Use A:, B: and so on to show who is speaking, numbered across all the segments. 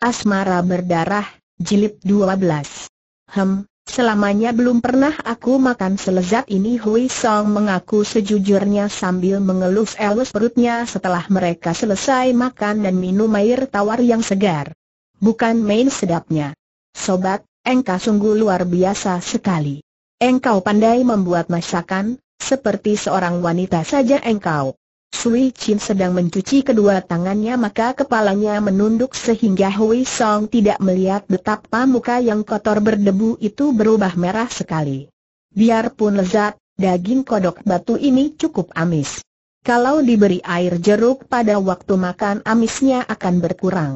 A: Asmara Berdarah, Jilid 12. Hem, selamanya belum pernah aku makan selezat ini Hui Song mengaku sejujurnya sambil mengelus-elus perutnya setelah mereka selesai makan dan minum air tawar yang segar. Bukan main sedapnya. Sobat, engkau sungguh luar biasa sekali. Engkau pandai membuat masakan, seperti seorang wanita saja engkau. Sui Chin sedang mencuci kedua tangannya maka kepalanya menunduk sehingga Hui Song tidak melihat betapa muka yang kotor berdebu itu berubah merah sekali. Biarpun lezat, daging kodok batu ini cukup amis. Kalau diberi air jeruk pada waktu makan amisnya akan berkurang.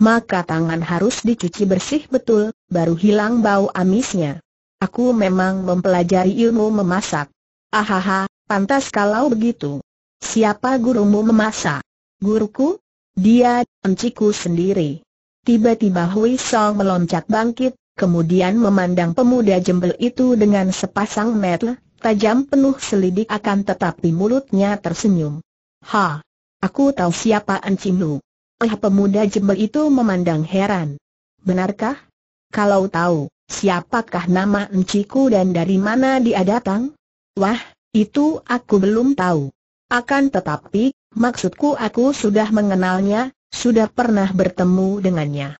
A: Maka tangan harus dicuci bersih betul, baru hilang bau amisnya. Aku memang mempelajari ilmu memasak. Ahaha, pantas kalau begitu. Siapa gurumu memasa? Guruku? Dia, enciku sendiri. Tiba-tiba Hui Song meloncat bangkit, kemudian memandang pemuda jembel itu dengan sepasang mata tajam penuh selidik akan tetapi mulutnya tersenyum. Ha! Aku tahu siapa encimu. Eh pemuda jembel itu memandang heran. Benarkah? Kalau tahu, siapakah nama enciku dan dari mana dia datang? Wah, itu aku belum tahu. Akan tetapi, maksudku aku sudah mengenalnya, sudah pernah bertemu dengannya.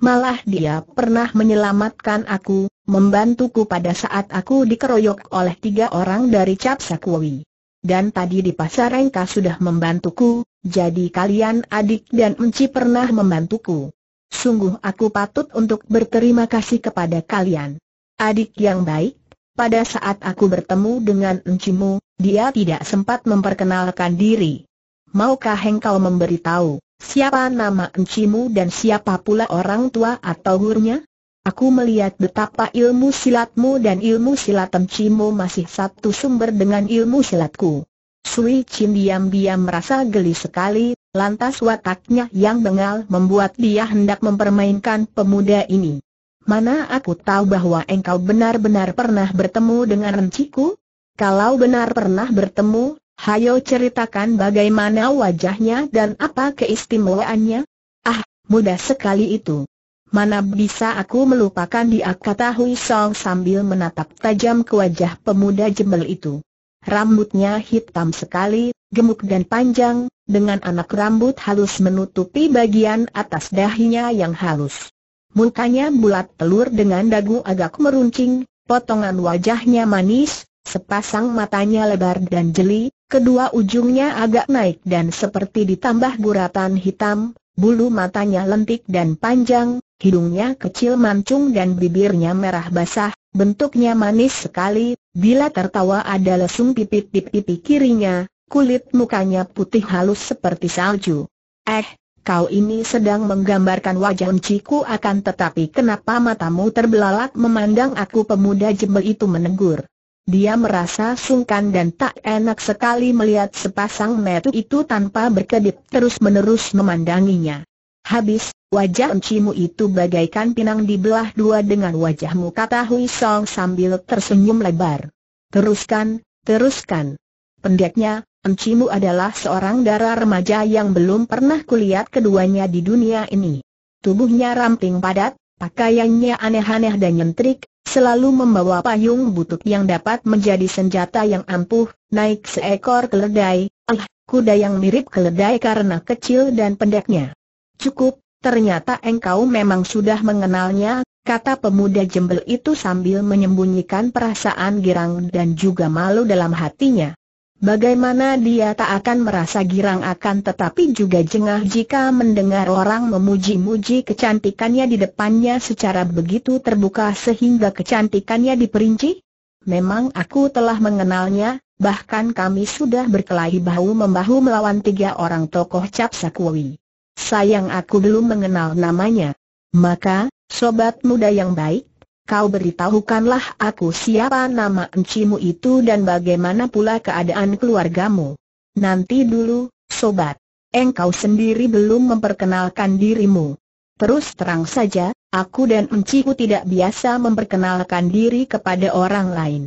A: Malah dia pernah menyelamatkan aku, membantuku pada saat aku dikeroyok oleh tiga orang dari Cap Sakwawi. Dan tadi di pasar Engka sudah membantuku, jadi kalian adik dan Enci pernah membantuku. Sungguh aku patut untuk berterima kasih kepada kalian. Adik yang baik, pada saat aku bertemu dengan encimu, dia tidak sempat memperkenalkan diri. Maukah engkau memberitahu, siapa nama encimu dan siapa pula orang tua atau gurunya? Aku melihat betapa ilmu silatmu dan ilmu silat encimu masih satu sumber dengan ilmu silatku. Sui Chin diam-diam merasa geli sekali, lantas wataknya yang bengal membuat dia hendak mempermainkan pemuda ini. Mana aku tahu bahwa engkau benar-benar pernah bertemu dengan renciku? Kalau benar pernah bertemu, hayo ceritakan bagaimana wajahnya dan apa keistimewaannya? Ah, mudah sekali itu. Mana bisa aku melupakan dia kata Song sambil menatap tajam ke wajah pemuda jembel itu. Rambutnya hitam sekali, gemuk dan panjang, dengan anak rambut halus menutupi bagian atas dahinya yang halus. Mukanya bulat telur dengan dagu agak meruncing, potongan wajahnya manis, sepasang matanya lebar dan jeli, kedua ujungnya agak naik dan seperti ditambah guratan hitam, bulu matanya lentik dan panjang, hidungnya kecil mancung dan bibirnya merah basah, bentuknya manis sekali, bila tertawa ada lesung pipit di pipi kirinya, kulit mukanya putih halus seperti salju. Eh, kau ini sedang menggambarkan wajah Enciku akan tetapi kenapa matamu terbelalak memandang aku pemuda jebel itu menegur. Dia merasa sungkan dan tak enak sekali melihat sepasang metu itu tanpa berkedip terus-menerus memandanginya. Habis, wajah encimu itu bagaikan pinang dibelah dua dengan wajahmu kata Hui Song sambil tersenyum lebar. Teruskan, teruskan. Pendeknya, Encimu adalah seorang darah remaja yang belum pernah kulihat keduanya di dunia ini. Tubuhnya ramping padat, pakaiannya aneh-aneh dan nyentrik, selalu membawa payung butut yang dapat menjadi senjata yang ampuh, naik seekor keledai, ah, kuda yang mirip keledai karena kecil dan pendeknya. Cukup, ternyata engkau memang sudah mengenalnya, kata pemuda jembel itu sambil menyembunyikan perasaan girang dan juga malu dalam hatinya. Bagaimana dia tak akan merasa girang akan tetapi juga jengah jika mendengar orang memuji-muji kecantikannya di depannya secara begitu terbuka sehingga kecantikannya diperinci? Memang aku telah mengenalnya, bahkan kami sudah berkelahi bahu-membahu melawan tiga orang tokoh cap sakui. Sayang aku belum mengenal namanya. Maka, sobat muda yang baik, Kau beritahukanlah aku siapa nama encimu itu dan bagaimana pula keadaan keluargamu. Nanti dulu, sobat. Engkau sendiri belum memperkenalkan dirimu. Terus terang saja, aku dan enciku tidak biasa memperkenalkan diri kepada orang lain.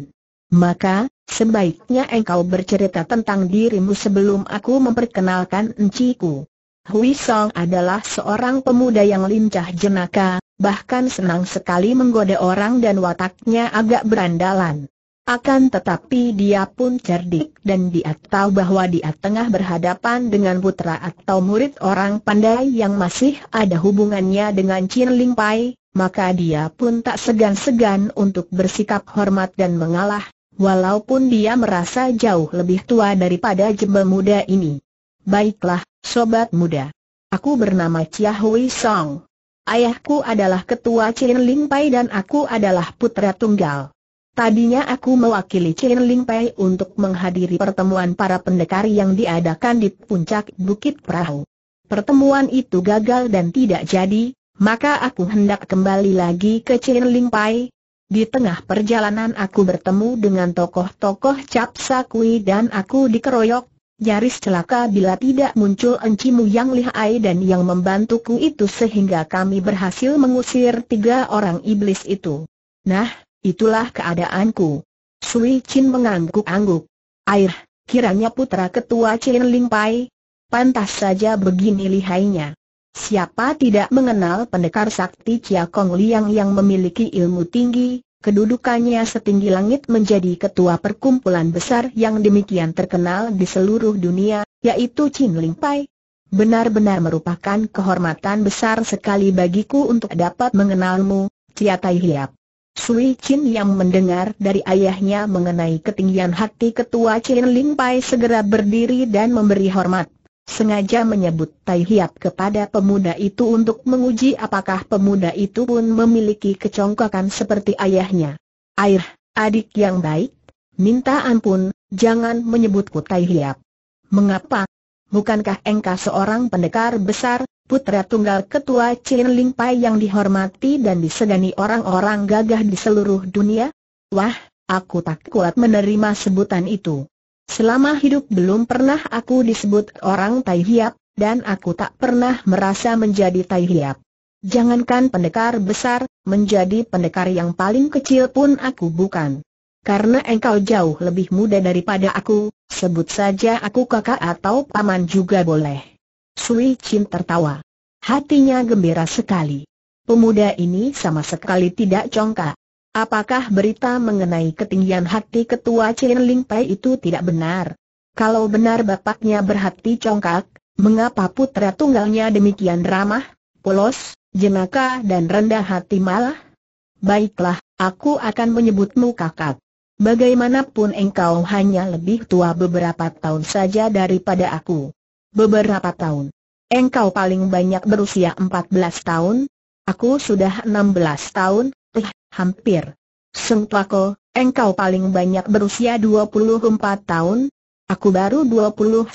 A: Maka, sebaiknya engkau bercerita tentang dirimu sebelum aku memperkenalkan enciku. Hui Song adalah seorang pemuda yang lincah jenaka, bahkan senang sekali menggoda orang dan wataknya agak berandalan. Akan tetapi dia pun cerdik dan dia tahu bahwa dia tengah berhadapan dengan putra atau murid orang pandai yang masih ada hubungannya dengan Chin Ling Pai, maka dia pun tak segan-segan untuk bersikap hormat dan mengalah, walaupun dia merasa jauh lebih tua daripada jembe muda ini. Baiklah, sobat muda. Aku bernama Chia Hui Song. Ayahku adalah ketua Chin Ling Pai dan aku adalah putra tunggal. Tadinya aku mewakili Chin Ling Pai untuk menghadiri pertemuan para pendekar yang diadakan di puncak Bukit Perahu. Pertemuan itu gagal dan tidak jadi, maka aku hendak kembali lagi ke Chin Ling Pai. Di tengah perjalanan aku bertemu dengan tokoh-tokoh Cap Sakui dan aku dikeroyok Jaris celaka bila tidak muncul encimu yang lihai dan yang membantuku itu sehingga kami berhasil mengusir tiga orang iblis itu. Nah, itulah keadaanku. Sui Chin mengangguk-angguk. Air, kiranya putra ketua Chin Ling Pai. Pantas saja begini lihainya. Siapa tidak mengenal pendekar sakti Chia Kong Liang yang memiliki ilmu tinggi, Kedudukannya setinggi langit menjadi ketua perkumpulan besar yang demikian terkenal di seluruh dunia, yaitu Chin Ling Pai. Benar-benar merupakan kehormatan besar sekali bagiku untuk dapat mengenalmu, Cia Tai Hiap. Sui Chin yang mendengar dari ayahnya mengenai ketinggian hati ketua Chin Ling Pai segera berdiri dan memberi hormat sengaja menyebut Tai Hiap kepada pemuda itu untuk menguji apakah pemuda itu pun memiliki kecongkakan seperti ayahnya. Air, adik yang baik, minta ampun, jangan menyebutku Tai Hiap. Mengapa? Bukankah engkau seorang pendekar besar, putra tunggal ketua Chin Ling Pai yang dihormati dan disegani orang-orang gagah di seluruh dunia? Wah, aku tak kuat menerima sebutan itu. Selama hidup belum pernah aku disebut orang Tai Hiap, dan aku tak pernah merasa menjadi Tai Hiap. Jangankan pendekar besar, menjadi pendekar yang paling kecil pun aku bukan. Karena engkau jauh lebih muda daripada aku, sebut saja aku kakak atau paman juga boleh. Sui Chin tertawa. Hatinya gembira sekali. Pemuda ini sama sekali tidak congkak. Apakah berita mengenai ketinggian hati ketua Chen Ling Pai itu tidak benar? Kalau benar bapaknya berhati congkak, mengapa putra tunggalnya demikian ramah, polos, jenaka dan rendah hati malah? Baiklah, aku akan menyebutmu kakak. Bagaimanapun engkau hanya lebih tua beberapa tahun saja daripada aku. Beberapa tahun. Engkau paling banyak berusia 14 tahun, aku sudah 16 tahun, eh, hampir. Sentako, engkau paling banyak berusia 24 tahun, aku baru 21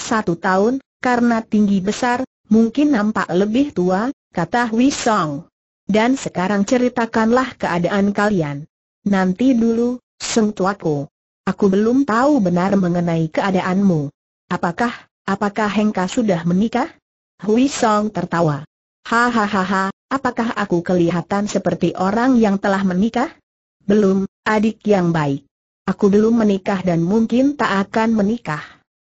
A: tahun, karena tinggi besar, mungkin nampak lebih tua, kata Hui Song. Dan sekarang ceritakanlah keadaan kalian. Nanti dulu, Seng Sengtuaku. Aku belum tahu benar mengenai keadaanmu. Apakah, apakah Hengka sudah menikah? Hui Song tertawa. Hahaha, Apakah aku kelihatan seperti orang yang telah menikah? Belum, adik yang baik. Aku belum menikah dan mungkin tak akan menikah.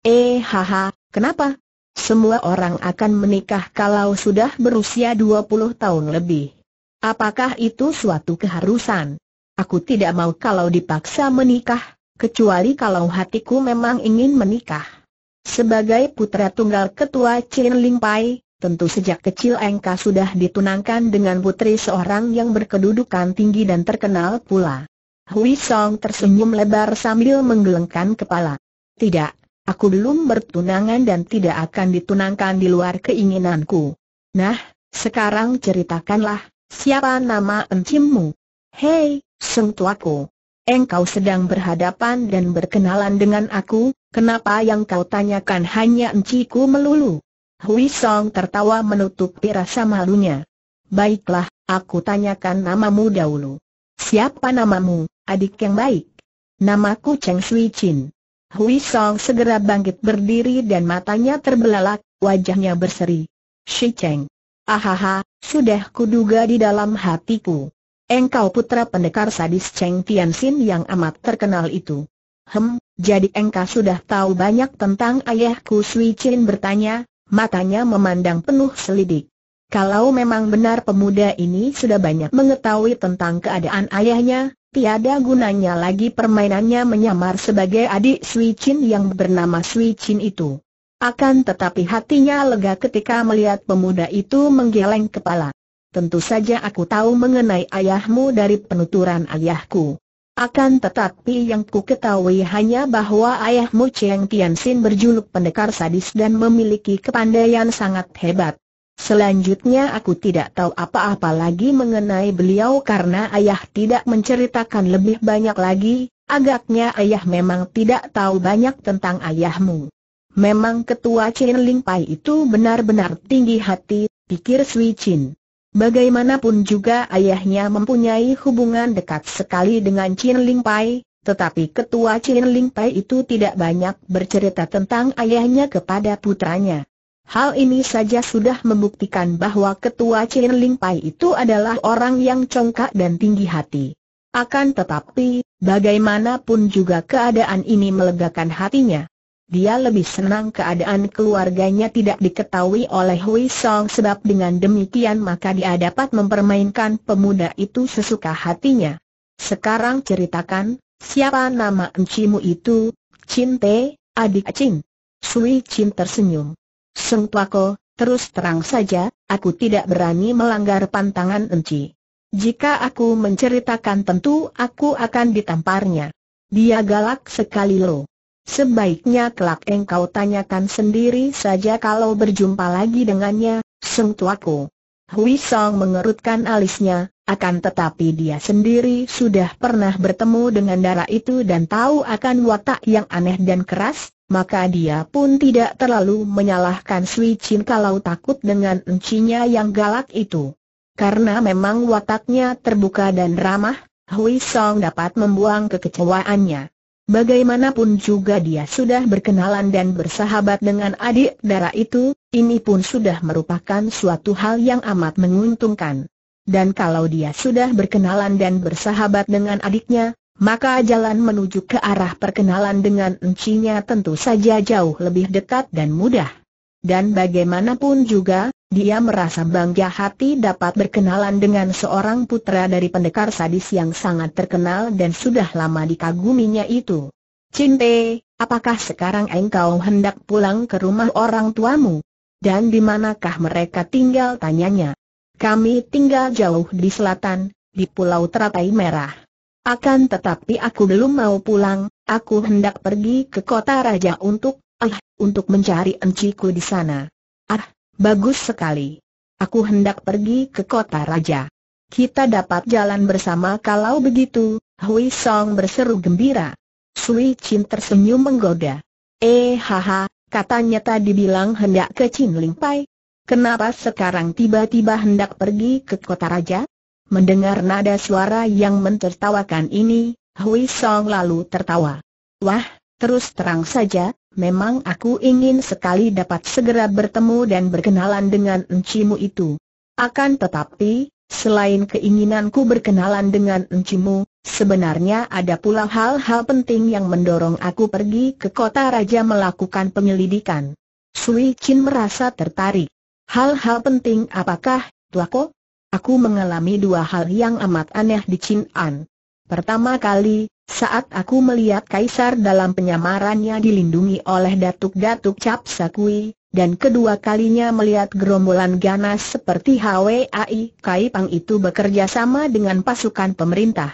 A: Eh haha, kenapa? Semua orang akan menikah kalau sudah berusia 20 tahun lebih. Apakah itu suatu keharusan? Aku tidak mau kalau dipaksa menikah, kecuali kalau hatiku memang ingin menikah. Sebagai putra tunggal ketua Chin Ling Pai, Tentu sejak kecil Engka sudah ditunangkan dengan putri seorang yang berkedudukan tinggi dan terkenal pula. Hui Song tersenyum lebar sambil menggelengkan kepala. Tidak, aku belum bertunangan dan tidak akan ditunangkan di luar keinginanku. Nah, sekarang ceritakanlah, siapa nama encimmu? Hei, Seng Tuaku. Engkau sedang berhadapan dan berkenalan dengan aku, kenapa yang kau tanyakan hanya enciku melulu? Hui Song tertawa menutupi rasa malunya. Baiklah, aku tanyakan namamu dahulu. Siapa namamu, adik yang baik? Namaku Cheng Sui Chin. Hui Song segera bangkit berdiri dan matanya terbelalak, wajahnya berseri. Shi Cheng. Ahaha, sudah kuduga di dalam hatiku. Engkau putra pendekar sadis Cheng Tianxin yang amat terkenal itu. Hem, jadi engkau sudah tahu banyak tentang ayahku Sui Chin bertanya, matanya memandang penuh selidik. Kalau memang benar pemuda ini sudah banyak mengetahui tentang keadaan ayahnya, tiada gunanya lagi permainannya menyamar sebagai adik Sui Chin yang bernama Sui Chin itu. Akan tetapi hatinya lega ketika melihat pemuda itu menggeleng kepala. Tentu saja aku tahu mengenai ayahmu dari penuturan ayahku. Akan tetapi yang ku ketahui hanya bahwa ayahmu Cheng Tianxin berjuluk pendekar sadis dan memiliki kepandaian sangat hebat. Selanjutnya aku tidak tahu apa-apa lagi mengenai beliau karena ayah tidak menceritakan lebih banyak lagi, agaknya ayah memang tidak tahu banyak tentang ayahmu. Memang ketua Chen Ling Pai itu benar-benar tinggi hati, pikir Sui Chin. Bagaimanapun juga ayahnya mempunyai hubungan dekat sekali dengan Chin Ling Pai, tetapi ketua Chin Ling Pai itu tidak banyak bercerita tentang ayahnya kepada putranya. Hal ini saja sudah membuktikan bahwa ketua Chin Ling Pai itu adalah orang yang congkak dan tinggi hati. Akan tetapi, bagaimanapun juga keadaan ini melegakan hatinya. Dia lebih senang keadaan keluarganya tidak diketahui oleh Hui Song sebab dengan demikian maka dia dapat mempermainkan pemuda itu sesuka hatinya. Sekarang ceritakan, siapa nama encimu itu, Chin Te, adik Chin? Sui Chin tersenyum. Seng Tuako, terus terang saja, aku tidak berani melanggar pantangan enci. Jika aku menceritakan tentu aku akan ditamparnya. Dia galak sekali loh. Sebaiknya kelak engkau tanyakan sendiri saja kalau berjumpa lagi dengannya, Seng Tuaku. Hui Song mengerutkan alisnya, akan tetapi dia sendiri sudah pernah bertemu dengan darah itu dan tahu akan watak yang aneh dan keras, maka dia pun tidak terlalu menyalahkan Sui Chin kalau takut dengan encinya yang galak itu. Karena memang wataknya terbuka dan ramah, Hui Song dapat membuang kekecewaannya. Bagaimanapun juga dia sudah berkenalan dan bersahabat dengan adik darah itu, ini pun sudah merupakan suatu hal yang amat menguntungkan. Dan kalau dia sudah berkenalan dan bersahabat dengan adiknya, maka jalan menuju ke arah perkenalan dengan encinya tentu saja jauh lebih dekat dan mudah. Dan bagaimanapun juga, dia merasa bangga hati dapat berkenalan dengan seorang putra dari pendekar sadis yang sangat terkenal dan sudah lama dikaguminya itu. Cinte, apakah sekarang engkau hendak pulang ke rumah orang tuamu? Dan di manakah mereka tinggal tanyanya? Kami tinggal jauh di selatan, di Pulau Teratai Merah. Akan tetapi aku belum mau pulang, aku hendak pergi ke kota raja untuk, ah, untuk mencari enciku di sana. Ah, Bagus sekali. Aku hendak pergi ke kota raja. Kita dapat jalan bersama kalau begitu, Hui Song berseru gembira. Sui Chin tersenyum menggoda. Eh haha, katanya tadi bilang hendak ke Chin Ling Pai. Kenapa sekarang tiba-tiba hendak pergi ke kota raja? Mendengar nada suara yang mentertawakan ini, Hui Song lalu tertawa. Wah, terus terang saja, Memang aku ingin sekali dapat segera bertemu dan berkenalan dengan encimu itu. Akan tetapi, selain keinginanku berkenalan dengan encimu, sebenarnya ada pula hal-hal penting yang mendorong aku pergi ke kota raja melakukan penyelidikan. Sui Chin merasa tertarik. Hal-hal penting apakah, Tuako? Aku mengalami dua hal yang amat aneh di Chin An. Pertama kali, saat aku melihat Kaisar dalam penyamarannya dilindungi oleh datuk-datuk Cap Sakui, dan kedua kalinya melihat gerombolan ganas seperti HWAI Kaipang itu bekerja sama dengan pasukan pemerintah.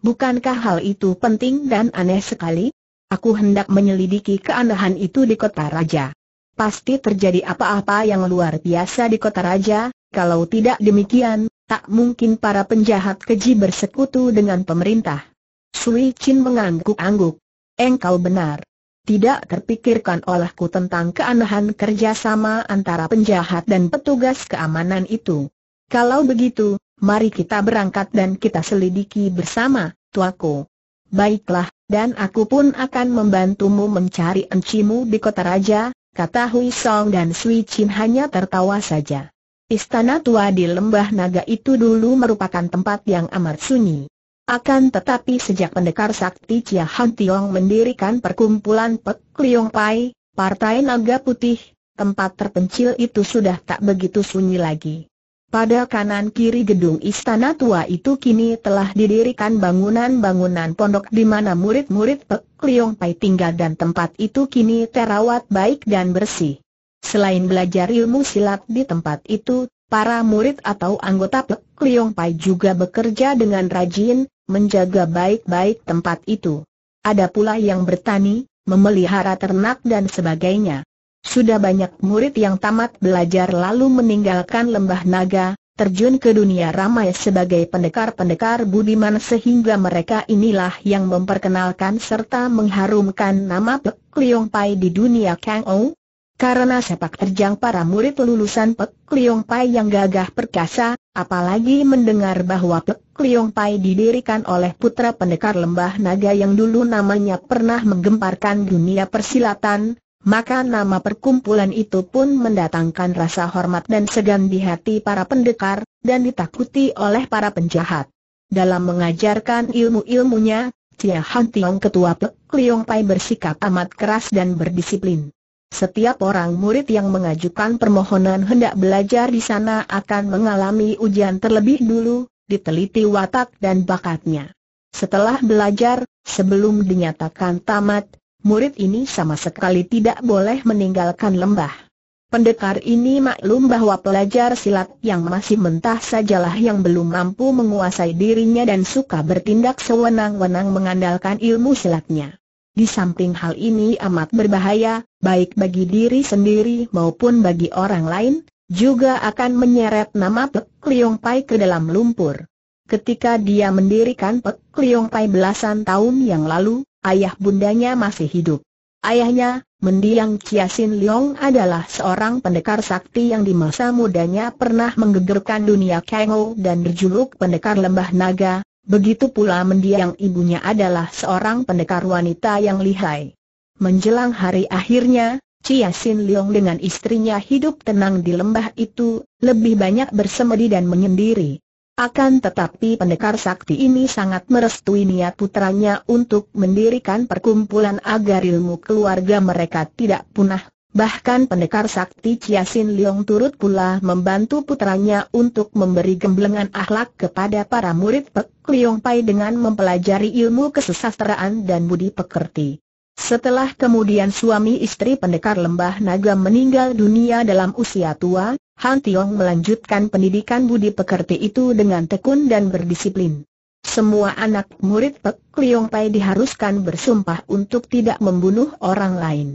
A: Bukankah hal itu penting dan aneh sekali? Aku hendak menyelidiki keanehan itu di kota raja. Pasti terjadi apa-apa yang luar biasa di kota raja, kalau tidak demikian, Tak mungkin para penjahat keji bersekutu dengan pemerintah. Sui Chin mengangguk-angguk. Engkau benar. Tidak terpikirkan olehku tentang keanehan kerjasama antara penjahat dan petugas keamanan itu. Kalau begitu, mari kita berangkat dan kita selidiki bersama, tuaku. Baiklah, dan aku pun akan membantumu mencari encimu di kota raja, kata Hui Song dan Sui Chin hanya tertawa saja. Istana tua di Lembah Naga itu dulu merupakan tempat yang amat sunyi. Akan tetapi sejak pendekar sakti Chia Han Tiong mendirikan perkumpulan Pek Liong Pai, Partai Naga Putih, tempat terpencil itu sudah tak begitu sunyi lagi. Pada kanan kiri gedung istana tua itu kini telah didirikan bangunan-bangunan pondok di mana murid-murid Pek Liong Pai tinggal dan tempat itu kini terawat baik dan bersih. Selain belajar ilmu silat di tempat itu, para murid atau anggota Pek Liong Pai juga bekerja dengan rajin, menjaga baik-baik tempat itu. Ada pula yang bertani, memelihara ternak dan sebagainya. Sudah banyak murid yang tamat belajar lalu meninggalkan lembah naga, terjun ke dunia ramai sebagai pendekar-pendekar budiman sehingga mereka inilah yang memperkenalkan serta mengharumkan nama Pek Liong Pai di dunia Kang Ou, karena sepak terjang para murid lulusan Pek Kliong Pai yang gagah perkasa, apalagi mendengar bahwa Pek Kliong Pai didirikan oleh putra pendekar lembah naga yang dulu namanya pernah menggemparkan dunia persilatan, maka nama perkumpulan itu pun mendatangkan rasa hormat dan segan di hati para pendekar, dan ditakuti oleh para penjahat. Dalam mengajarkan ilmu-ilmunya, Cia Han Tiong ketua Pek Kliong Pai bersikap amat keras dan berdisiplin. Setiap orang murid yang mengajukan permohonan hendak belajar di sana akan mengalami ujian terlebih dulu, diteliti watak dan bakatnya. Setelah belajar, sebelum dinyatakan tamat, murid ini sama sekali tidak boleh meninggalkan lembah. Pendekar ini maklum bahwa pelajar silat yang masih mentah sajalah yang belum mampu menguasai dirinya dan suka bertindak sewenang-wenang mengandalkan ilmu silatnya. Di samping hal ini amat berbahaya, baik bagi diri sendiri maupun bagi orang lain, juga akan menyeret nama Pek Liong Pai ke dalam lumpur. Ketika dia mendirikan Pek Liong Pai belasan tahun yang lalu, ayah bundanya masih hidup. Ayahnya, mendiang Chiasin Liong adalah seorang pendekar sakti yang di masa mudanya pernah menggegerkan dunia Kengo dan berjuluk pendekar lembah naga, Begitu pula mendiang ibunya adalah seorang pendekar wanita yang lihai. Menjelang hari akhirnya, Chia Sin Leong dengan istrinya hidup tenang di lembah itu, lebih banyak bersemedi dan menyendiri. Akan tetapi pendekar sakti ini sangat merestui niat putranya untuk mendirikan perkumpulan agar ilmu keluarga mereka tidak punah Bahkan pendekar sakti Sin Leong turut pula membantu putranya untuk memberi gemblengan akhlak kepada para murid Pek Leong Pai dengan mempelajari ilmu kesesastraan dan budi pekerti. Setelah kemudian suami istri pendekar lembah naga meninggal dunia dalam usia tua, Han Tiong melanjutkan pendidikan budi pekerti itu dengan tekun dan berdisiplin. Semua anak murid Pek Leong Pai diharuskan bersumpah untuk tidak membunuh orang lain.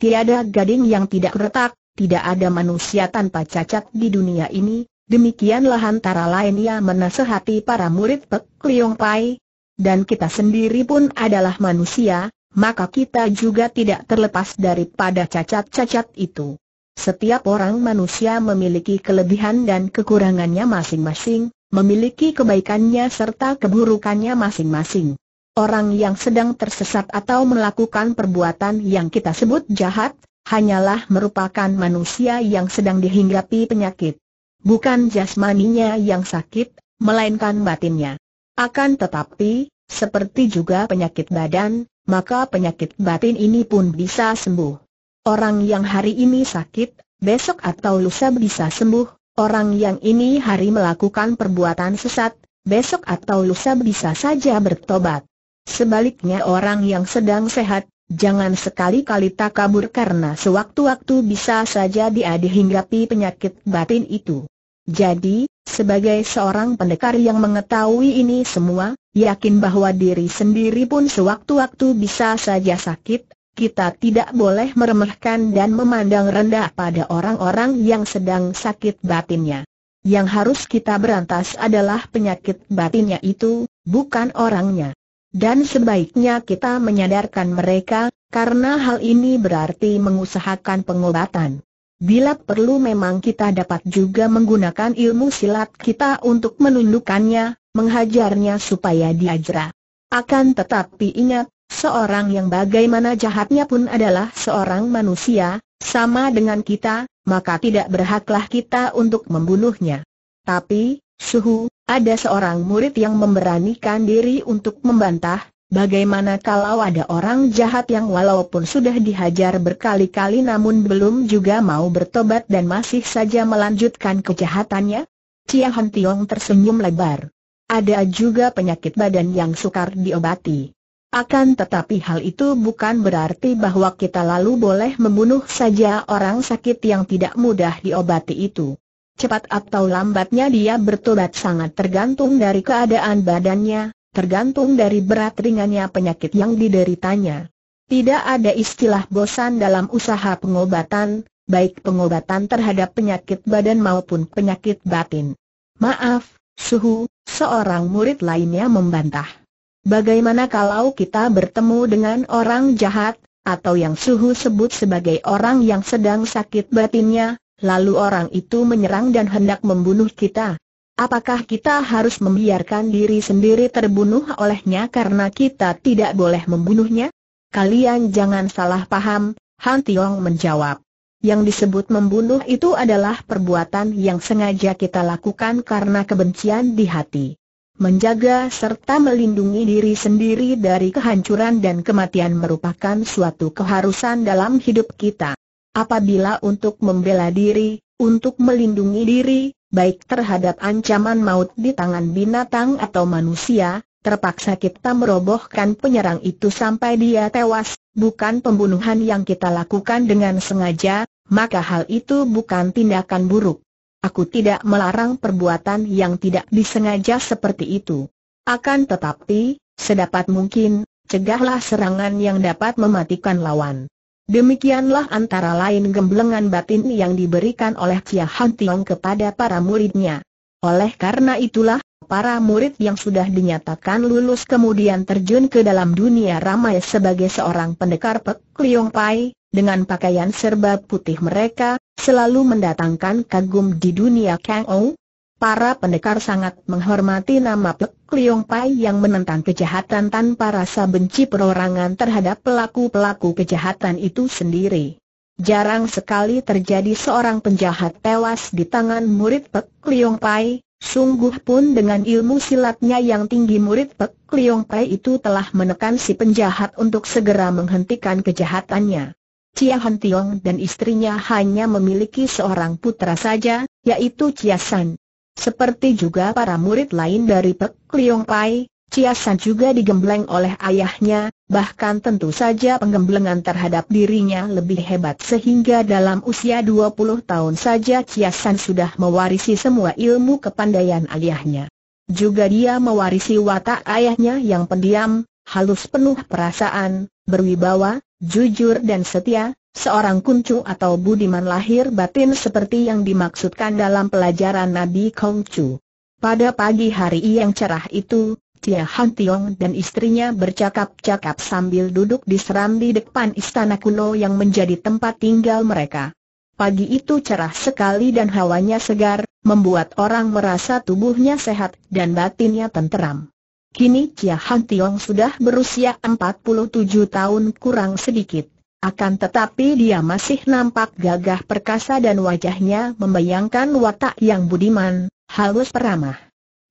A: Tiada gading yang tidak retak, tidak ada manusia tanpa cacat di dunia ini, demikianlah antara lain ia menasehati para murid Pek Liong Pai. Dan kita sendiri pun adalah manusia, maka kita juga tidak terlepas daripada cacat-cacat itu. Setiap orang manusia memiliki kelebihan dan kekurangannya masing-masing, memiliki kebaikannya serta keburukannya masing-masing orang yang sedang tersesat atau melakukan perbuatan yang kita sebut jahat, hanyalah merupakan manusia yang sedang dihinggapi penyakit. Bukan jasmaninya yang sakit, melainkan batinnya. Akan tetapi, seperti juga penyakit badan, maka penyakit batin ini pun bisa sembuh. Orang yang hari ini sakit, besok atau lusa bisa sembuh, orang yang ini hari melakukan perbuatan sesat, besok atau lusa bisa saja bertobat. Sebaliknya orang yang sedang sehat, jangan sekali-kali tak kabur karena sewaktu-waktu bisa saja dia dihinggapi penyakit batin itu. Jadi, sebagai seorang pendekar yang mengetahui ini semua, yakin bahwa diri sendiri pun sewaktu-waktu bisa saja sakit, kita tidak boleh meremehkan dan memandang rendah pada orang-orang yang sedang sakit batinnya. Yang harus kita berantas adalah penyakit batinnya itu, bukan orangnya. Dan sebaiknya kita menyadarkan mereka, karena hal ini berarti mengusahakan pengobatan. Bila perlu memang kita dapat juga menggunakan ilmu silat kita untuk menundukkannya, menghajarnya supaya dia Akan tetapi ingat, seorang yang bagaimana jahatnya pun adalah seorang manusia, sama dengan kita, maka tidak berhaklah kita untuk membunuhnya. Tapi, Suhu, ada seorang murid yang memberanikan diri untuk membantah, bagaimana kalau ada orang jahat yang walaupun sudah dihajar berkali-kali namun belum juga mau bertobat dan masih saja melanjutkan kejahatannya? Cia Han Tiong tersenyum lebar. Ada juga penyakit badan yang sukar diobati. Akan tetapi hal itu bukan berarti bahwa kita lalu boleh membunuh saja orang sakit yang tidak mudah diobati itu. Cepat atau lambatnya dia bertobat sangat tergantung dari keadaan badannya, tergantung dari berat ringannya penyakit yang dideritanya. Tidak ada istilah bosan dalam usaha pengobatan, baik pengobatan terhadap penyakit badan maupun penyakit batin. Maaf, Suhu, seorang murid lainnya membantah. Bagaimana kalau kita bertemu dengan orang jahat, atau yang Suhu sebut sebagai orang yang sedang sakit batinnya, lalu orang itu menyerang dan hendak membunuh kita. Apakah kita harus membiarkan diri sendiri terbunuh olehnya karena kita tidak boleh membunuhnya? Kalian jangan salah paham, Han Tiong menjawab. Yang disebut membunuh itu adalah perbuatan yang sengaja kita lakukan karena kebencian di hati. Menjaga serta melindungi diri sendiri dari kehancuran dan kematian merupakan suatu keharusan dalam hidup kita. Apabila untuk membela diri, untuk melindungi diri, baik terhadap ancaman maut di tangan binatang atau manusia, terpaksa kita merobohkan penyerang itu sampai dia tewas, bukan pembunuhan yang kita lakukan dengan sengaja, maka hal itu bukan tindakan buruk. Aku tidak melarang perbuatan yang tidak disengaja seperti itu. Akan tetapi, sedapat mungkin, cegahlah serangan yang dapat mematikan lawan. Demikianlah antara lain gemblengan batin yang diberikan oleh Chia Han Tiong kepada para muridnya. Oleh karena itulah, para murid yang sudah dinyatakan lulus kemudian terjun ke dalam dunia ramai sebagai seorang pendekar Pek Liong Pai, dengan pakaian serba putih mereka, selalu mendatangkan kagum di dunia Kang Ou, Para pendekar sangat menghormati nama Pek Liong Pai yang menentang kejahatan tanpa rasa benci perorangan terhadap pelaku-pelaku kejahatan itu sendiri. Jarang sekali terjadi seorang penjahat tewas di tangan murid Pek Liong Pai, sungguh pun dengan ilmu silatnya yang tinggi murid Pek Liong Pai itu telah menekan si penjahat untuk segera menghentikan kejahatannya. Chia Han Tiong dan istrinya hanya memiliki seorang putra saja, yaitu Chia San. Seperti juga para murid lain dari Pek Liong Pai, Chia San juga digembleng oleh ayahnya, bahkan tentu saja penggemblengan terhadap dirinya lebih hebat sehingga dalam usia 20 tahun saja Chia San sudah mewarisi semua ilmu kepandaian ayahnya. Juga dia mewarisi watak ayahnya yang pendiam, halus penuh perasaan, berwibawa, jujur dan setia, Seorang kuncu atau budiman lahir batin seperti yang dimaksudkan dalam pelajaran Nabi Kongcu. Pada pagi hari yang cerah itu, Tia Han Tiong dan istrinya bercakap-cakap sambil duduk di serambi depan istana kuno yang menjadi tempat tinggal mereka. Pagi itu cerah sekali dan hawanya segar, membuat orang merasa tubuhnya sehat dan batinnya tenteram. Kini Tia Han Tiong sudah berusia 47 tahun kurang sedikit. Akan tetapi dia masih nampak gagah perkasa dan wajahnya membayangkan watak yang budiman, halus peramah.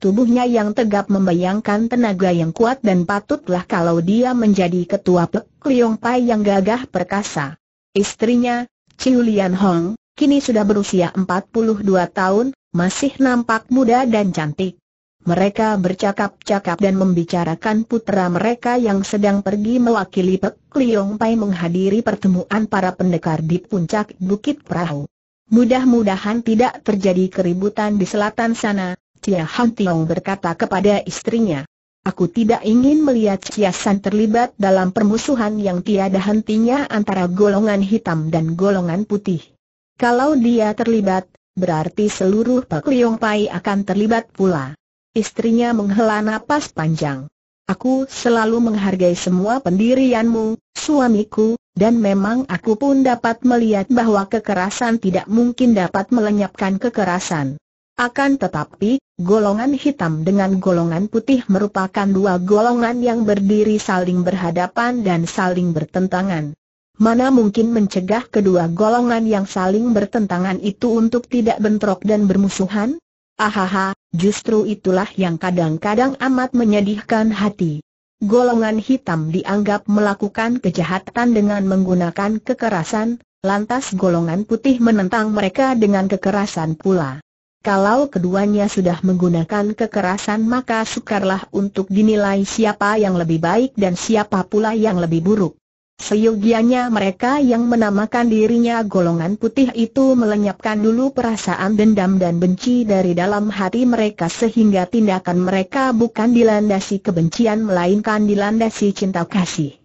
A: Tubuhnya yang tegap membayangkan tenaga yang kuat dan patutlah kalau dia menjadi ketua Pek Liong Pai yang gagah perkasa. Istrinya, Chiu Lian Hong, kini sudah berusia 42 tahun, masih nampak muda dan cantik mereka bercakap-cakap dan membicarakan putra mereka yang sedang pergi mewakili Pek Kliong Pai menghadiri pertemuan para pendekar di puncak Bukit Perahu. Mudah-mudahan tidak terjadi keributan di selatan sana, Cia Han Tiong berkata kepada istrinya. Aku tidak ingin melihat Ciasan terlibat dalam permusuhan yang tiada hentinya antara golongan hitam dan golongan putih. Kalau dia terlibat, berarti seluruh Pek Kliong Pai akan terlibat pula. Istrinya menghela napas panjang. Aku selalu menghargai semua pendirianmu, suamiku, dan memang aku pun dapat melihat bahwa kekerasan tidak mungkin dapat melenyapkan kekerasan. Akan tetapi, golongan hitam dengan golongan putih merupakan dua golongan yang berdiri saling berhadapan dan saling bertentangan. Mana mungkin mencegah kedua golongan yang saling bertentangan itu untuk tidak bentrok dan bermusuhan? Ahaha, Justru itulah yang kadang-kadang amat menyedihkan hati. Golongan hitam dianggap melakukan kejahatan dengan menggunakan kekerasan, lantas golongan putih menentang mereka dengan kekerasan pula. Kalau keduanya sudah menggunakan kekerasan maka sukarlah untuk dinilai siapa yang lebih baik dan siapa pula yang lebih buruk. Seyogianya mereka yang menamakan dirinya golongan putih itu melenyapkan dulu perasaan dendam dan benci dari dalam hati mereka sehingga tindakan mereka bukan dilandasi kebencian melainkan dilandasi cinta kasih.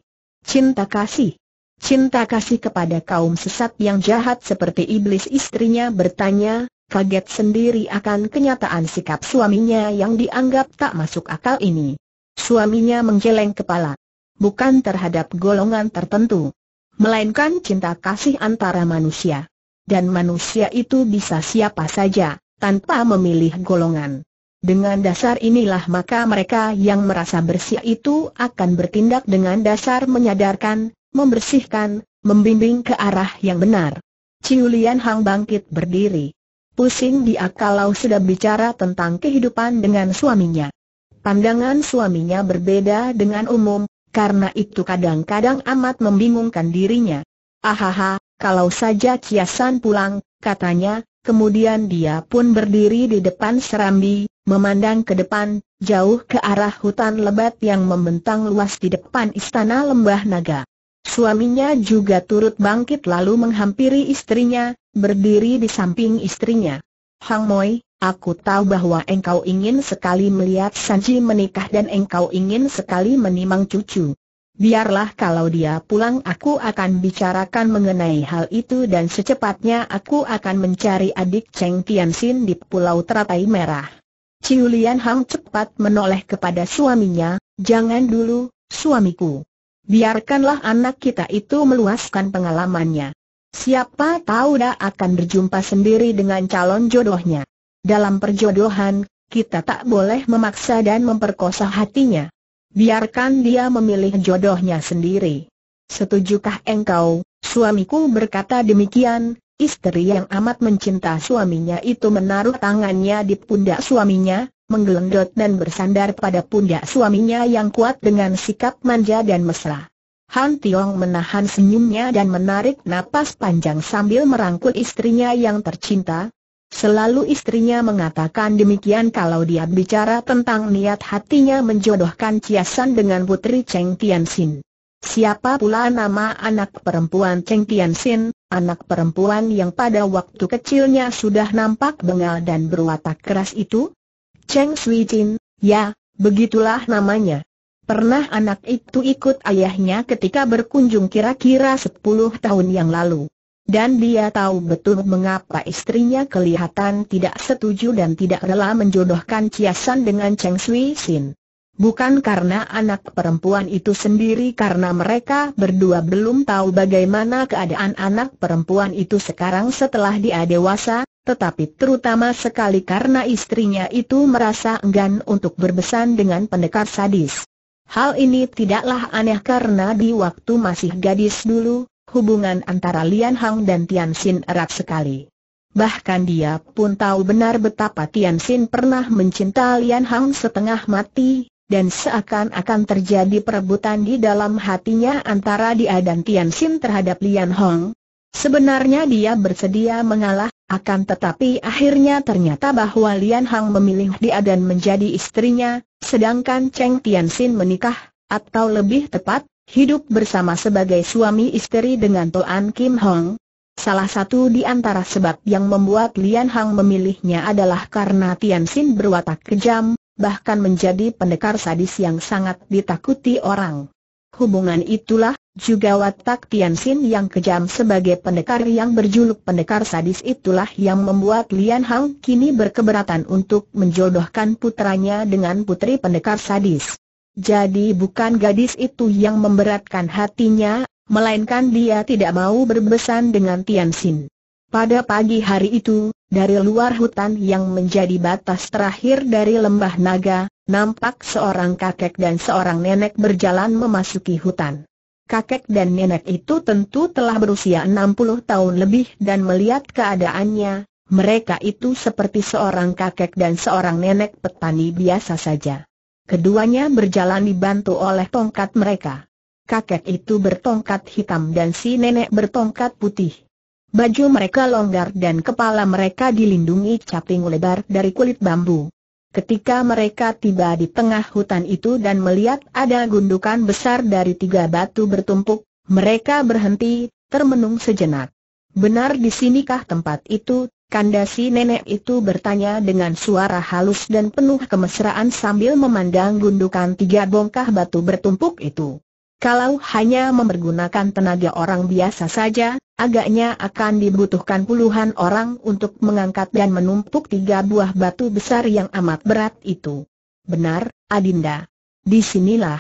A: Cinta kasih. Cinta kasih kepada kaum sesat yang jahat seperti iblis istrinya bertanya, kaget sendiri akan kenyataan sikap suaminya yang dianggap tak masuk akal ini. Suaminya menggeleng kepala bukan terhadap golongan tertentu, melainkan cinta kasih antara manusia. Dan manusia itu bisa siapa saja, tanpa memilih golongan. Dengan dasar inilah maka mereka yang merasa bersih itu akan bertindak dengan dasar menyadarkan, membersihkan, membimbing ke arah yang benar. Ciulian Hang bangkit berdiri. Pusing dia kalau sudah bicara tentang kehidupan dengan suaminya. Pandangan suaminya berbeda dengan umum, karena itu kadang-kadang amat membingungkan dirinya. Ahaha, kalau saja Kiasan pulang, katanya, kemudian dia pun berdiri di depan serambi, memandang ke depan, jauh ke arah hutan lebat yang membentang luas di depan istana lembah naga. Suaminya juga turut bangkit lalu menghampiri istrinya, berdiri di samping istrinya. Hang Moi, Aku tahu bahwa engkau ingin sekali melihat Sanji menikah dan engkau ingin sekali menimang cucu. Biarlah kalau dia pulang aku akan bicarakan mengenai hal itu dan secepatnya aku akan mencari adik Cheng Tianxin di Pulau Teratai Merah. Ciu Lian Hang cepat menoleh kepada suaminya, jangan dulu, suamiku. Biarkanlah anak kita itu meluaskan pengalamannya. Siapa tahu dia akan berjumpa sendiri dengan calon jodohnya. Dalam perjodohan, kita tak boleh memaksa dan memperkosa hatinya. Biarkan dia memilih jodohnya sendiri. Setujukah engkau, suamiku berkata demikian, istri yang amat mencinta suaminya itu menaruh tangannya di pundak suaminya, menggelendot dan bersandar pada pundak suaminya yang kuat dengan sikap manja dan mesra. Han Tiong menahan senyumnya dan menarik napas panjang sambil merangkul istrinya yang tercinta, Selalu istrinya mengatakan demikian kalau dia bicara tentang niat hatinya menjodohkan Ciasan dengan putri Cheng Tianxin. Siapa pula nama anak perempuan Cheng Tianxin, anak perempuan yang pada waktu kecilnya sudah nampak bengal dan berwatak keras itu? Cheng Sui Jin, ya, begitulah namanya. Pernah anak itu ikut ayahnya ketika berkunjung kira-kira 10 tahun yang lalu. Dan dia tahu betul mengapa istrinya kelihatan tidak setuju dan tidak rela menjodohkan Ciasan dengan Cheng Sui Sin. Bukan karena anak perempuan itu sendiri karena mereka berdua belum tahu bagaimana keadaan anak perempuan itu sekarang setelah dia dewasa, tetapi terutama sekali karena istrinya itu merasa enggan untuk berbesan dengan pendekar sadis. Hal ini tidaklah aneh karena di waktu masih gadis dulu, hubungan antara Lian Hang dan Tian Xin erat sekali. Bahkan dia pun tahu benar betapa Tian Xin pernah mencinta Lian Hang setengah mati, dan seakan-akan terjadi perebutan di dalam hatinya antara dia dan Tian Xin terhadap Lian Hong. Sebenarnya dia bersedia mengalah, akan tetapi akhirnya ternyata bahwa Lian Hang memilih dia dan menjadi istrinya, sedangkan Cheng Tian Xin menikah, atau lebih tepat, Hidup bersama sebagai suami istri dengan Toan Kim Hong. Salah satu di antara sebab yang membuat Lian Hang memilihnya adalah karena Tian Xin berwatak kejam, bahkan menjadi pendekar sadis yang sangat ditakuti orang. Hubungan itulah, juga watak Tian Xin yang kejam sebagai pendekar yang berjuluk pendekar sadis itulah yang membuat Lian Hang kini berkeberatan untuk menjodohkan putranya dengan putri pendekar sadis. Jadi bukan gadis itu yang memberatkan hatinya, melainkan dia tidak mau berbesan dengan Tian Xin. Pada pagi hari itu, dari luar hutan yang menjadi batas terakhir dari lembah naga, nampak seorang kakek dan seorang nenek berjalan memasuki hutan. Kakek dan nenek itu tentu telah berusia 60 tahun lebih dan melihat keadaannya, mereka itu seperti seorang kakek dan seorang nenek petani biasa saja. Keduanya berjalan dibantu oleh tongkat mereka. Kakek itu bertongkat hitam dan si nenek bertongkat putih. Baju mereka longgar dan kepala mereka dilindungi caping lebar dari kulit bambu. Ketika mereka tiba di tengah hutan itu dan melihat ada gundukan besar dari tiga batu bertumpuk, mereka berhenti, termenung sejenak. Benar di sinikah tempat itu, Kandasi nenek itu bertanya dengan suara halus dan penuh kemesraan sambil memandang gundukan tiga bongkah batu bertumpuk itu. Kalau hanya memergunakan tenaga orang biasa saja, agaknya akan dibutuhkan puluhan orang untuk mengangkat dan menumpuk tiga buah batu besar yang amat berat itu. Benar, Adinda. Disinilah.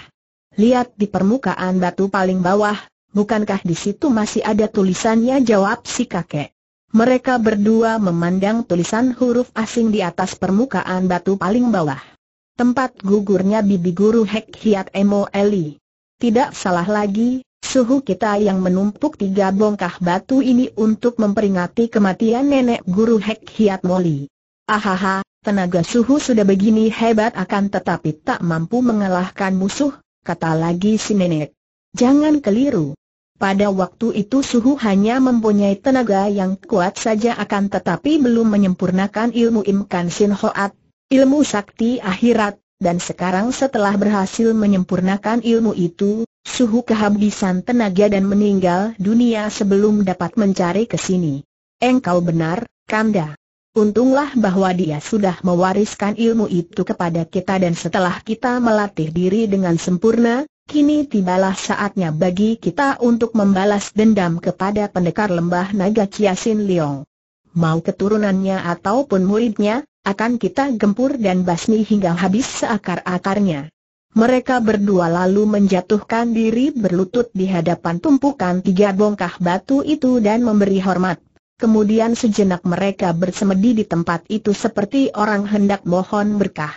A: Lihat di permukaan batu paling bawah, bukankah di situ masih ada tulisannya jawab si kakek. Mereka berdua memandang tulisan huruf asing di atas permukaan batu paling bawah. Tempat gugurnya bibi guru Hek Hiat Emo Eli. Tidak salah lagi, suhu kita yang menumpuk tiga bongkah batu ini untuk memperingati kematian nenek guru Hek Hiat Moli. Ahaha, tenaga suhu sudah begini hebat akan tetapi tak mampu mengalahkan musuh, kata lagi si nenek. Jangan keliru, pada waktu itu Suhu hanya mempunyai tenaga yang kuat saja akan tetapi belum menyempurnakan ilmu Imkan Sin Hoat, ilmu sakti akhirat, dan sekarang setelah berhasil menyempurnakan ilmu itu, Suhu kehabisan tenaga dan meninggal dunia sebelum dapat mencari ke sini. Engkau benar, Kanda. Untunglah bahwa dia sudah mewariskan ilmu itu kepada kita dan setelah kita melatih diri dengan sempurna, Kini tibalah saatnya bagi kita untuk membalas dendam kepada pendekar lembah naga Kiasin Liong. Mau keturunannya ataupun muridnya, akan kita gempur dan basmi hingga habis seakar-akarnya. Mereka berdua lalu menjatuhkan diri berlutut di hadapan tumpukan tiga bongkah batu itu dan memberi hormat. Kemudian sejenak mereka bersemedi di tempat itu seperti orang hendak mohon berkah.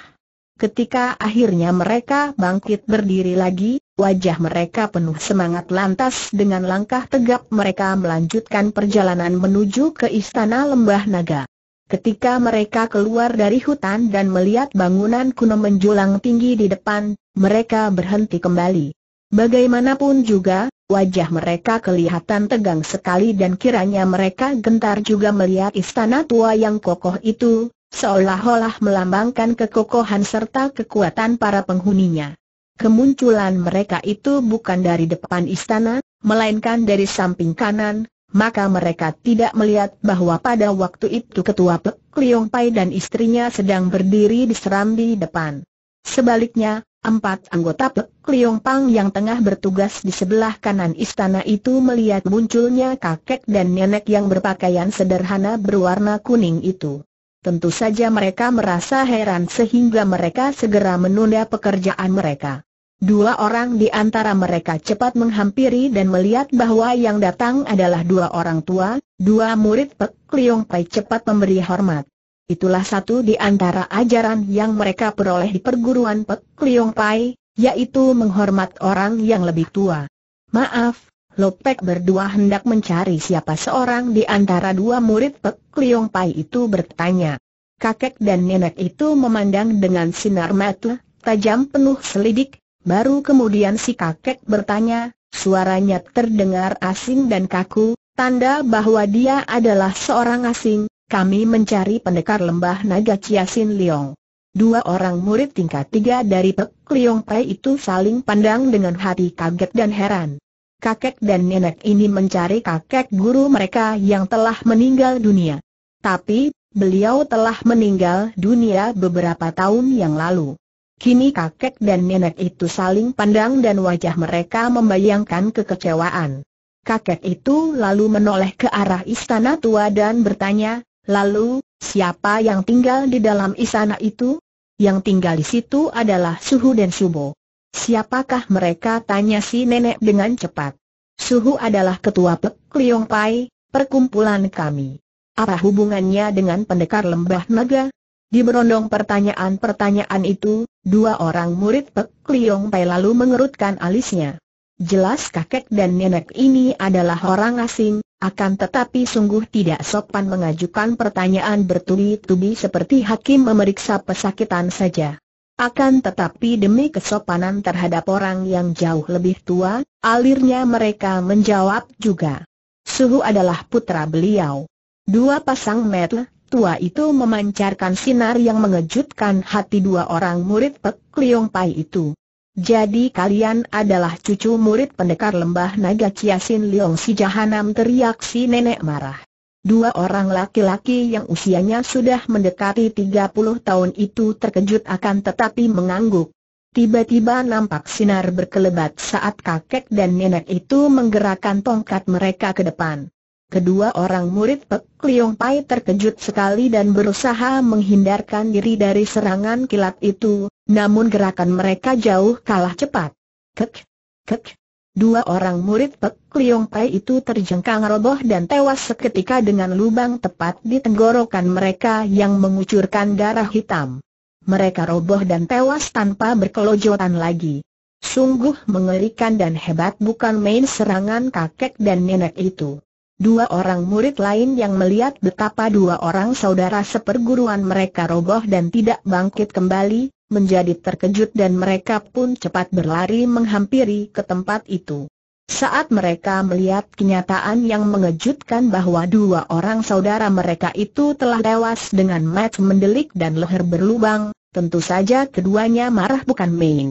A: Ketika akhirnya mereka bangkit berdiri lagi, wajah mereka penuh semangat lantas dengan langkah tegap mereka melanjutkan perjalanan menuju ke Istana Lembah Naga. Ketika mereka keluar dari hutan dan melihat bangunan kuno menjulang tinggi di depan, mereka berhenti kembali. Bagaimanapun juga, wajah mereka kelihatan tegang sekali dan kiranya mereka gentar juga melihat istana tua yang kokoh itu, seolah-olah melambangkan kekokohan serta kekuatan para penghuninya. Kemunculan mereka itu bukan dari depan istana, melainkan dari samping kanan, maka mereka tidak melihat bahwa pada waktu itu ketua Pek Liong Pai dan istrinya sedang berdiri di serambi depan. Sebaliknya, Empat anggota Pek Liong Pang yang tengah bertugas di sebelah kanan istana itu melihat munculnya kakek dan nenek yang berpakaian sederhana berwarna kuning itu tentu saja mereka merasa heran sehingga mereka segera menunda pekerjaan mereka. Dua orang di antara mereka cepat menghampiri dan melihat bahwa yang datang adalah dua orang tua, dua murid Pek Liong Pai cepat memberi hormat. Itulah satu di antara ajaran yang mereka peroleh di perguruan Pek Liong Pai, yaitu menghormat orang yang lebih tua. Maaf, Lopek berdua hendak mencari siapa seorang di antara dua murid Pek Liong Pai itu bertanya. Kakek dan nenek itu memandang dengan sinar mata, tajam penuh selidik, baru kemudian si kakek bertanya, suaranya terdengar asing dan kaku, tanda bahwa dia adalah seorang asing, kami mencari pendekar lembah naga Ciasin Liong. Dua orang murid tingkat tiga dari Pek Liong Pai itu saling pandang dengan hati kaget dan heran kakek dan nenek ini mencari kakek guru mereka yang telah meninggal dunia. Tapi, beliau telah meninggal dunia beberapa tahun yang lalu. Kini kakek dan nenek itu saling pandang dan wajah mereka membayangkan kekecewaan. Kakek itu lalu menoleh ke arah istana tua dan bertanya, lalu, siapa yang tinggal di dalam istana itu? Yang tinggal di situ adalah Suhu dan Subo. Siapakah mereka? Tanya si nenek dengan cepat. Suhu adalah ketua Pek Liong Pai, perkumpulan kami. Apa hubungannya dengan pendekar lembah naga? Di berondong pertanyaan-pertanyaan itu, dua orang murid Pek Liong Pai lalu mengerutkan alisnya. Jelas kakek dan nenek ini adalah orang asing, akan tetapi sungguh tidak sopan mengajukan pertanyaan bertubi-tubi seperti hakim memeriksa pesakitan saja. Akan tetapi demi kesopanan terhadap orang yang jauh lebih tua, alirnya mereka menjawab juga. Suhu adalah putra beliau. Dua pasang mata tua itu memancarkan sinar yang mengejutkan hati dua orang murid Pek Liong Pai itu. Jadi kalian adalah cucu murid pendekar lembah naga Ciasin Liong si Jahanam teriak si nenek marah. Dua orang laki-laki yang usianya sudah mendekati 30 tahun itu terkejut akan tetapi mengangguk. Tiba-tiba nampak sinar berkelebat saat kakek dan nenek itu menggerakkan tongkat mereka ke depan. Kedua orang murid Pek Liong Pai terkejut sekali dan berusaha menghindarkan diri dari serangan kilat itu, namun gerakan mereka jauh kalah cepat. Kek, kek, Dua orang murid Pek Liong Pai itu terjengkang roboh dan tewas seketika dengan lubang tepat di tenggorokan mereka yang mengucurkan darah hitam. Mereka roboh dan tewas tanpa berkelojotan lagi. Sungguh mengerikan dan hebat bukan main serangan kakek dan nenek itu. Dua orang murid lain yang melihat betapa dua orang saudara seperguruan mereka roboh dan tidak bangkit kembali, menjadi terkejut dan mereka pun cepat berlari menghampiri ke tempat itu. Saat mereka melihat kenyataan yang mengejutkan bahwa dua orang saudara mereka itu telah tewas dengan mat mendelik dan leher berlubang, tentu saja keduanya marah bukan main.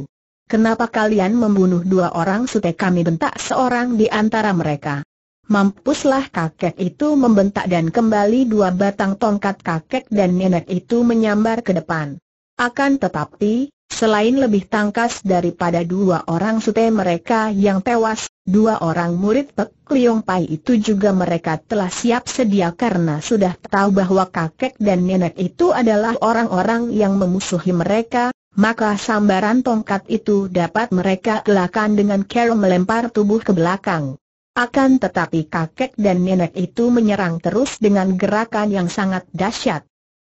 A: Kenapa kalian membunuh dua orang sute kami bentak seorang di antara mereka? Mampuslah kakek itu membentak dan kembali dua batang tongkat kakek dan nenek itu menyambar ke depan. Akan tetapi, selain lebih tangkas daripada dua orang sute mereka yang tewas, dua orang murid Pek Liong Pai itu juga mereka telah siap sedia karena sudah tahu bahwa kakek dan nenek itu adalah orang-orang yang memusuhi mereka, maka sambaran tongkat itu dapat mereka gelakan dengan cara melempar tubuh ke belakang. Akan tetapi kakek dan nenek itu menyerang terus dengan gerakan yang sangat dahsyat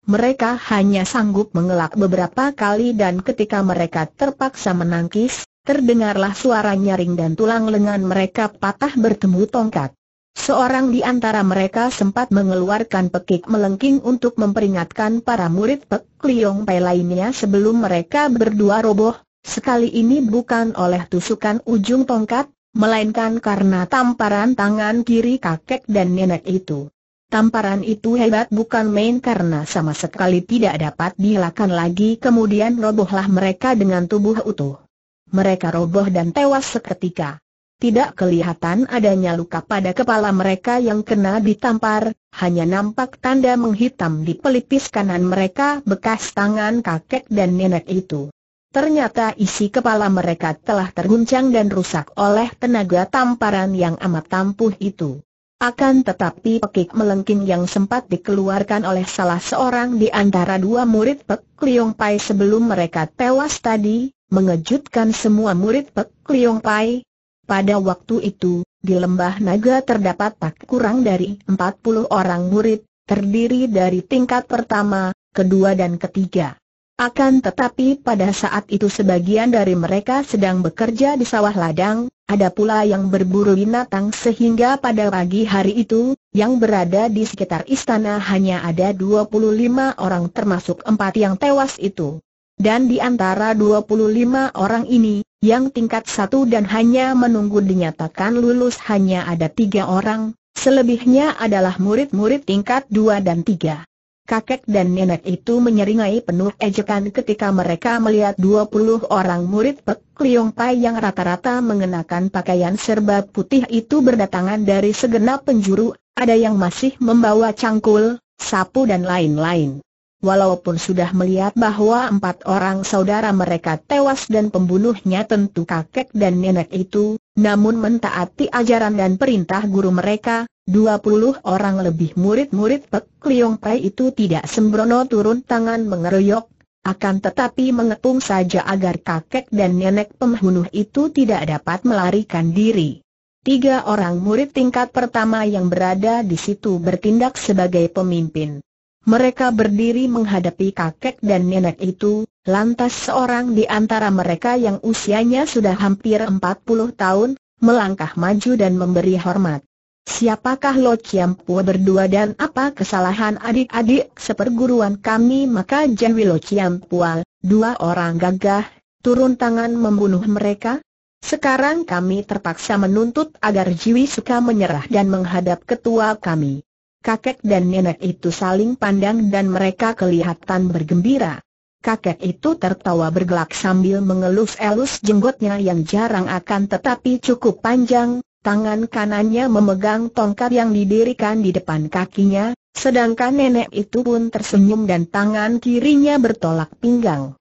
A: mereka hanya sanggup mengelak beberapa kali dan ketika mereka terpaksa menangkis, terdengarlah suara nyaring dan tulang lengan mereka patah bertemu tongkat. Seorang di antara mereka sempat mengeluarkan pekik melengking untuk memperingatkan para murid Pek Liong Pai lainnya sebelum mereka berdua roboh, sekali ini bukan oleh tusukan ujung tongkat, melainkan karena tamparan tangan kiri kakek dan nenek itu. Tamparan itu hebat bukan main karena sama sekali tidak dapat dihilangkan lagi kemudian robohlah mereka dengan tubuh utuh. Mereka roboh dan tewas seketika. Tidak kelihatan adanya luka pada kepala mereka yang kena ditampar, hanya nampak tanda menghitam di pelipis kanan mereka bekas tangan kakek dan nenek itu. Ternyata isi kepala mereka telah terguncang dan rusak oleh tenaga tamparan yang amat tampuh itu. Akan tetapi pekik melengking yang sempat dikeluarkan oleh salah seorang di antara dua murid Pek Liong Pai sebelum mereka tewas tadi, mengejutkan semua murid Pek Liong Pai. Pada waktu itu, di lembah naga terdapat tak kurang dari 40 orang murid, terdiri dari tingkat pertama, kedua dan ketiga. Akan tetapi pada saat itu sebagian dari mereka sedang bekerja di sawah ladang, ada pula yang berburu binatang sehingga pada pagi hari itu, yang berada di sekitar istana hanya ada 25 orang termasuk empat yang tewas itu. Dan di antara 25 orang ini, yang tingkat satu dan hanya menunggu dinyatakan lulus hanya ada tiga orang, selebihnya adalah murid-murid tingkat dua dan tiga kakek dan nenek itu menyeringai penuh ejekan ketika mereka melihat 20 orang murid Pek Liong Pai yang rata-rata mengenakan pakaian serba putih itu berdatangan dari segenap penjuru, ada yang masih membawa cangkul, sapu dan lain-lain. Walaupun sudah melihat bahwa empat orang saudara mereka tewas dan pembunuhnya tentu kakek dan nenek itu, namun mentaati ajaran dan perintah guru mereka, 20 orang lebih murid-murid Pek Liong Pai itu tidak sembrono turun tangan mengeroyok, akan tetapi mengepung saja agar kakek dan nenek pembunuh itu tidak dapat melarikan diri. Tiga orang murid tingkat pertama yang berada di situ bertindak sebagai pemimpin. Mereka berdiri menghadapi kakek dan nenek itu, lantas seorang di antara mereka yang usianya sudah hampir 40 tahun, melangkah maju dan memberi hormat. Siapakah Lo Pua berdua dan apa kesalahan adik-adik seperguruan kami maka Jenwi Lo Pua, dua orang gagah, turun tangan membunuh mereka? Sekarang kami terpaksa menuntut agar Jiwi suka menyerah dan menghadap ketua kami. Kakek dan nenek itu saling pandang dan mereka kelihatan bergembira. Kakek itu tertawa bergelak sambil mengelus-elus jenggotnya yang jarang akan tetapi cukup panjang, tangan kanannya memegang tongkat yang didirikan di depan kakinya, sedangkan nenek itu pun tersenyum dan tangan kirinya bertolak pinggang.